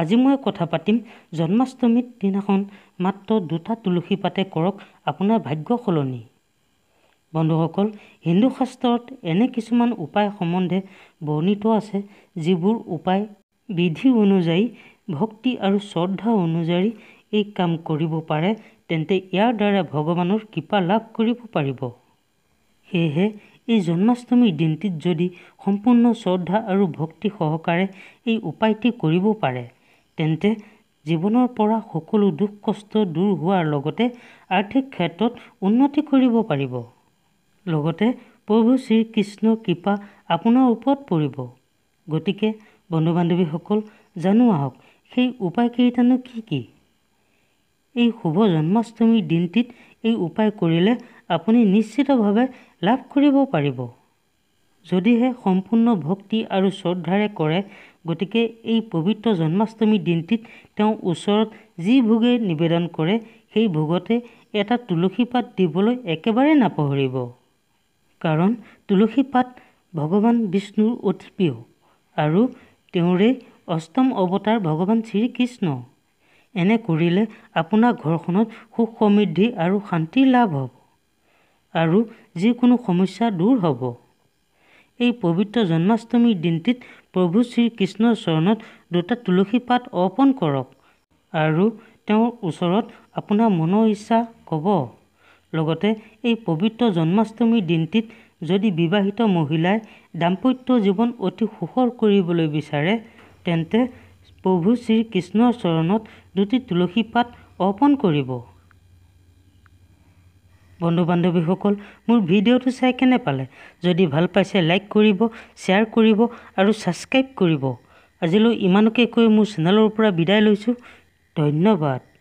আজি মই কথা পাতিম জন্মাষ্টমীত দিনাখন মাত্ৰ দুটা তুলসী পাতে কৰক আপোনাৰ ভাগ্য সলনি বন্ধুসকল হিন্দু শাস্ত্ৰত এনে কিছুমান উপায় সম্বন্ধে বৰ্ণিত আছে যিবোৰ উপায় বিধি অনুযায়ী ভক্তি আৰু শ্ৰদ্ধা অনুযায়ী এই কাম কৰিব পাৰে তেন্তে ইয়াৰ দ্বাৰা ভগৱানৰ কৃপা লাভ কৰিব পাৰিব সেয়েহে এই জন্মাষ্টমীৰ দিনটিত যদি সম্পূৰ্ণ শ্ৰদ্ধা আৰু ভক্তি সহকাৰে এই উপায়টি কৰিব পাৰে তেন্তে জীৱনৰ পৰা সকলো দুখ কষ্ট দূৰ হোৱাৰ লগতে আৰ্থিক ক্ষেত্ৰত উন্নতি কৰিব পাৰিব লগতে প্ৰভু শ্ৰীকৃষ্ণৰ কৃপা আপোনাৰ ওপৰত পৰিব গতিকে বন্ধু বান্ধৱীসকল জানো আহক সেই উপায়কেইটানো কি কি এই শুভ জন্মাষ্টমীৰ দিনটিত এই উপায় কৰিলে আপুনি নিশ্চিতভাৱে লাভ কৰিব পাৰিব যদিহে সম্পূৰ্ণ ভক্তি আৰু শ্ৰদ্ধাৰে কৰে গতিকে এই পবিত্ৰ জন্মাষ্টমীৰ দিনটিত তেওঁ ওচৰত যি ভোগে নিবেদন কৰে সেই ভোগতে এটা তুলসী পাত দিবলৈ একেবাৰে নাপাহৰিব কাৰণ তুলসী পাত ভগৱান বিষ্ণুৰ অতি প্ৰিয় আৰু তেওঁৰে অষ্টম অৱতাৰ ভগৱান শ্ৰীকৃষ্ণ এনে কৰিলে আপোনাৰ ঘৰখনত সুখ সমৃদ্ধি আৰু শান্তি লাভ হ'ব আৰু যিকোনো সমস্যা দূৰ হ'ব এই পবিত্ৰ জন্মাষ্টমীৰ দিনটিত প্ৰভু শ্ৰীকৃষ্ণৰ চৰণত দুটা তুলসী পাত অৰ্পণ কৰক আৰু তেওঁৰ ওচৰত আপোনাৰ মনৰ ইচ্ছা ক'ব লগতে এই পবিত্ৰ জন্মাষ্টমীৰ দিনটিত যদি বিবাহিত মহিলাই দাম্পত্য জীৱন অতি সুখৰ কৰিবলৈ বিচাৰে তেন্তে প্ৰভু শ্ৰীকৃষ্ণৰ চৰণত দুটি তুলসী পাত অৰ্পণ কৰিব বন্ধু বান্ধৱীসকল মোৰ ভিডিঅ'টো চাই কেনে পালে যদি ভাল পাইছে লাইক কৰিব শ্বেয়াৰ কৰিব আৰু ছাবস্ক্ৰাইব কৰিব আজিলৈ ইমানকে কৈ মোৰ চেনেলৰ পৰা বিদায় লৈছোঁ ধন্যবাদ